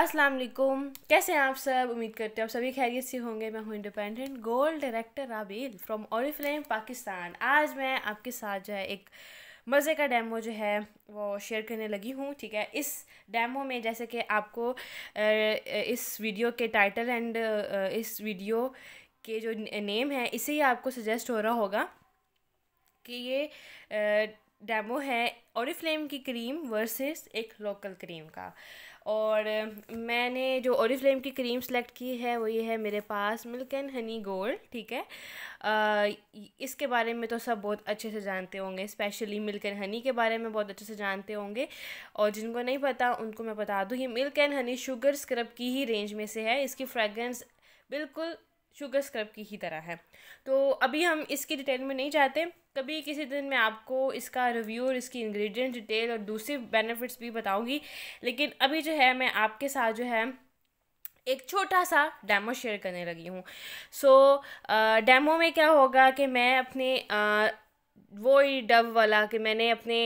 अस्सलाम वालेकुम कैसे हैं आप सब उम्मीद करते हैं आप सभी खैरियत से होंगे मैं हूँ independent gold director Rabel from Oriflame Pakistan आज मैं आपके साथ जो है एक मज़े का डैमो जो है वो शेयर करने लगी हूँ ठीक है इस डैमो में जैसे कि आपको इस वीडियो के टाइटल एंड इस वीडियो के जो नेम है इसे ही आपको सजेस्ट हो रहा होगा कि ये डैमो है ऑरिफ्लेम की क्रीम वर्सेस एक लोकल क्रीम का और मैंने जो ओरिफ्लेम की क्रीम सेलेक्ट की है वो ये है मेरे पास मिल्क एंड हनी गोल्ड ठीक है आ, इसके बारे में तो सब बहुत अच्छे से जानते होंगे स्पेशली मिल्क एंड हनी के बारे में बहुत अच्छे से जानते होंगे और जिनको नहीं पता उनको मैं बता दूँ ये milk and honey sugar scrub की ही रेंज में से है इसकी फ्रेगरेंस बिल्कुल शुगर स्क्रब की ही तरह है तो अभी हम इसकी डिटेल में नहीं जाते कभी किसी दिन मैं आपको इसका रिव्यू और इसकी इंग्रेडिएंट डिटेल और दूसरे बेनिफिट्स भी बताऊंगी लेकिन अभी जो है मैं आपके साथ जो है एक छोटा सा डेमो शेयर करने लगी हूँ सो so, डेमो में क्या होगा कि मैं अपने आ, वो ही डब वाला कि मैंने अपने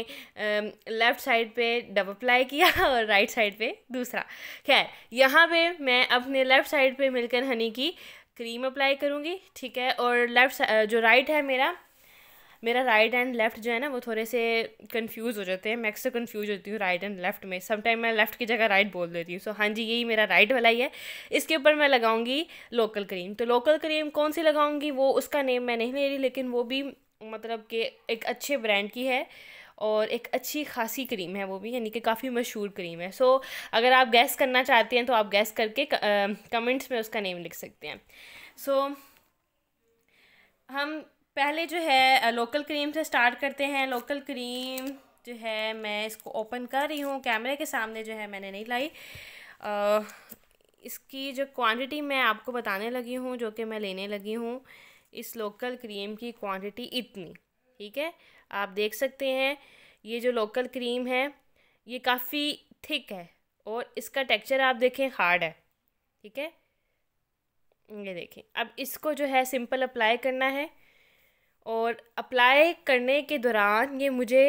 लेफ़्ट साइड पे डब अप्लाई किया और राइट साइड पे दूसरा खैर यहाँ पे मैं अपने लेफ़्ट साइड पे मिल्कन हनी की क्रीम अप्लाई करूँगी ठीक है और लेफ़्ट जो राइट है मेरा मेरा राइट एंड लेफ़्ट जो है ना वो थोड़े से कंफ्यूज हो जाते हैं मैं अक्सर कंफ्यूज होती हूँ राइट एंड लेफ़्ट में समटाइम मैं लेफ़्ट की जगह राइट बोल देती हूँ सो so, हाँ जी यही मेरा राइट वाला ही है इसके ऊपर मैं लगाऊंगी लोकल क्रीम तो लोकल क्रीम कौन सी लगाऊंगी वो उसका नेम मैं नहीं ले रही लेकिन वो भी मतलब कि एक अच्छे ब्रांड की है और एक अच्छी खासी क्रीम है वो भी यानी कि काफ़ी मशहूर क्रीम है सो अगर आप गैस करना चाहते हैं तो आप गैस करके कमेंट्स में उसका नेम लिख सकते हैं सो हम पहले जो है लोकल क्रीम से स्टार्ट करते हैं लोकल क्रीम जो है मैं इसको ओपन कर रही हूँ कैमरे के सामने जो है मैंने नहीं लाई इसकी जो क्वांटिटी मैं आपको बताने लगी हूँ जो कि मैं लेने लगी हूँ इस लोकल क्रीम की क्वांटिटी इतनी ठीक है आप देख सकते हैं ये जो लोकल क्रीम है ये काफ़ी थिक है और इसका टेक्सचर आप देखें हार्ड है ठीक है ये देखें अब इसको जो है सिंपल अप्लाई करना है और अप्लाई करने के दौरान ये मुझे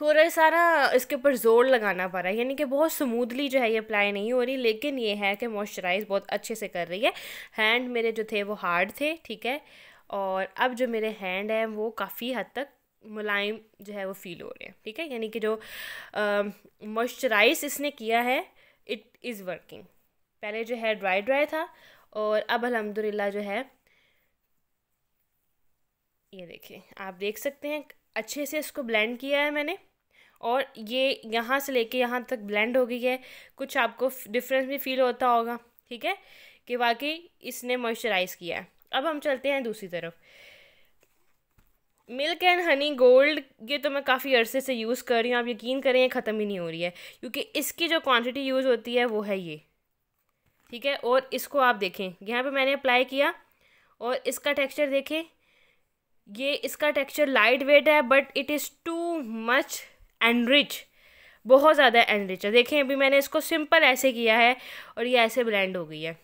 थोड़ा सारा इसके ऊपर जोर लगाना पड़ा है यानी कि बहुत स्मूथली जो है ये अप्लाई नहीं हो रही लेकिन ये है कि मॉइस्चराइज़ बहुत अच्छे से कर रही है हैंड मेरे जो थे वो हार्ड थे ठीक है और अब जो मेरे हैंड हैं वो काफ़ी हद तक मुलायम जो है वो फील हो रहे हैं ठीक है यानी कि जो मॉइस्चराइज इसने किया है इट इज़ वर्किंग पहले जो है ड्राई ड्राई था और अब अलहमदिल्ला जो है ये देखिए आप देख सकते हैं अच्छे से इसको ब्लेंड किया है मैंने और ये यहाँ से लेके यहाँ तक ब्लेंड हो गई है कुछ आपको डिफरेंस भी फील होता होगा ठीक है कि वाकई इसने मॉइस्चराइज़ किया है अब हम चलते हैं दूसरी तरफ मिल्क एंड हनी गोल्ड ये तो मैं काफ़ी अरसे से यूज़ कर रही हूँ आप यकीन करें ये ख़त्म ही नहीं हो रही है क्योंकि इसकी जो क्वांटिटी यूज़ होती है वो है ये ठीक है और इसको आप देखें यहाँ पे मैंने अप्लाई किया और इसका टेक्सचर देखें ये इसका टेक्सचर लाइट वेट है but it is too much and rich बहुत ज़्यादा एंड रिच है देखें अभी मैंने इसको सिंपल ऐसे किया है और ये ऐसे ब्लेंड हो गई है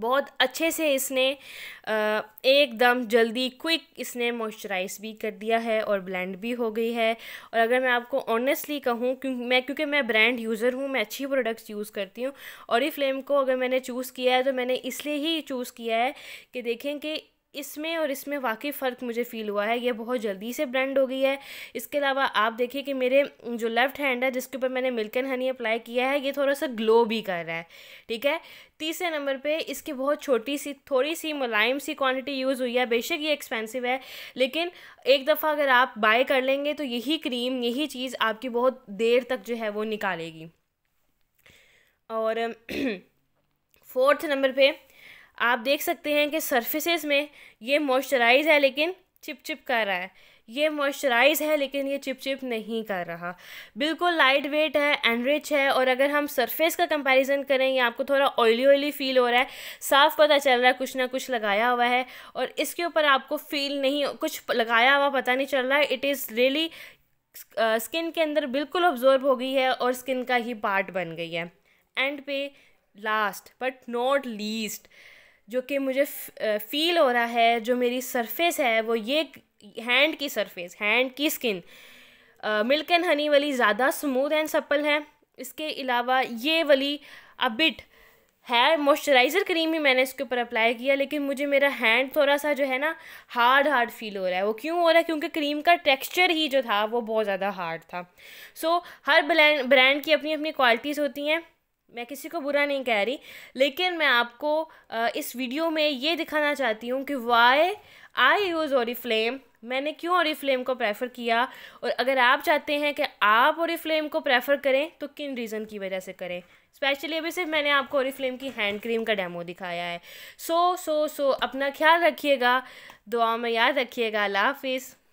बहुत अच्छे से इसने एकदम जल्दी क्विक इसने मॉइस्चराइज भी कर दिया है और ब्लेंड भी हो गई है और अगर मैं आपको ऑनेस्टली कहूँ क्योंकि मैं क्योंकि मैं ब्रांड यूज़र हूँ मैं अच्छी प्रोडक्ट्स यूज़ करती हूँ और फ्लेम को अगर मैंने चूज़ किया है तो मैंने इसलिए ही चूज़ किया है कि देखें कि इसमें और इसमें वाकई फ़र्क मुझे फ़ील हुआ है ये बहुत जल्दी से ब्लेंड हो गई है इसके अलावा आप देखिए कि मेरे जो लेफ़्ट हैंड है जिसके ऊपर मैंने मिल्क एंड हनी अप्लाई किया है ये थोड़ा सा ग्लो भी कर रहा है ठीक है तीसरे नंबर पे इसकी बहुत छोटी सी थोड़ी सी मुलायम सी क्वांटिटी यूज़ हुई है बेशक ये एक्सपेंसिव है लेकिन एक दफ़ा अगर आप बाय कर लेंगे तो यही क्रीम यही चीज़ आपकी बहुत देर तक जो है वो निकालेगी और फोर्थ नंबर पे आप देख सकते हैं कि सरफेसेस में ये मॉइस्चराइज है लेकिन चिप चिप कर रहा है ये मॉइस्चराइज है लेकिन ये चिप चिप नहीं कर रहा बिल्कुल लाइट वेट है रिच है और अगर हम सरफेस का कंपैरिजन करें ये आपको थोड़ा ऑयली ऑयली फील हो रहा है साफ पता चल रहा है कुछ ना कुछ लगाया हुआ है और इसके ऊपर आपको फील नहीं कुछ लगाया हुआ पता नहीं चल रहा है इट इज़ रियली स्किन के अंदर बिल्कुल ऑब्जॉर्ब हो गई है और स्किन का ही पार्ट बन गई है एंड पे लास्ट बट नॉट लीस्ट जो कि मुझे फील हो रहा है जो मेरी सरफेस है वो ये हैंड की सरफेस हैंड की स्किन मिल्क एंड हनी वाली ज़्यादा स्मूथ एंड सप्पल है इसके अलावा ये वाली अबिट है मॉइस्चराइज़र क्रीम ही मैंने इसके ऊपर अप्लाई किया लेकिन मुझे मेरा हैंड थोड़ा सा जो है ना हार्ड हार्ड फील हो रहा है वो क्यों हो रहा है क्योंकि क्रीम का टेक्सचर ही जो था वो बहुत ज़्यादा हार्ड था सो so, हर ब्रांड ब्रांड की अपनी अपनी क्वालिटीज़ होती हैं मैं किसी को बुरा नहीं कह रही लेकिन मैं आपको इस वीडियो में ये दिखाना चाहती हूँ कि वाई आई यूज़ फ्लेम मैंने क्यों फ्लेम को प्रेफर किया और अगर आप चाहते हैं कि आप फ्लेम को प्रेफर करें तो किन रीज़न की वजह से करें स्पेशली अभी सिर्फ मैंने आपको फ्लेम की हैंड क्रीम का डेमो दिखाया है सो सो सो अपना ख्याल रखिएगा दुआ में याद रखिएगा अल्लाह हाफिज़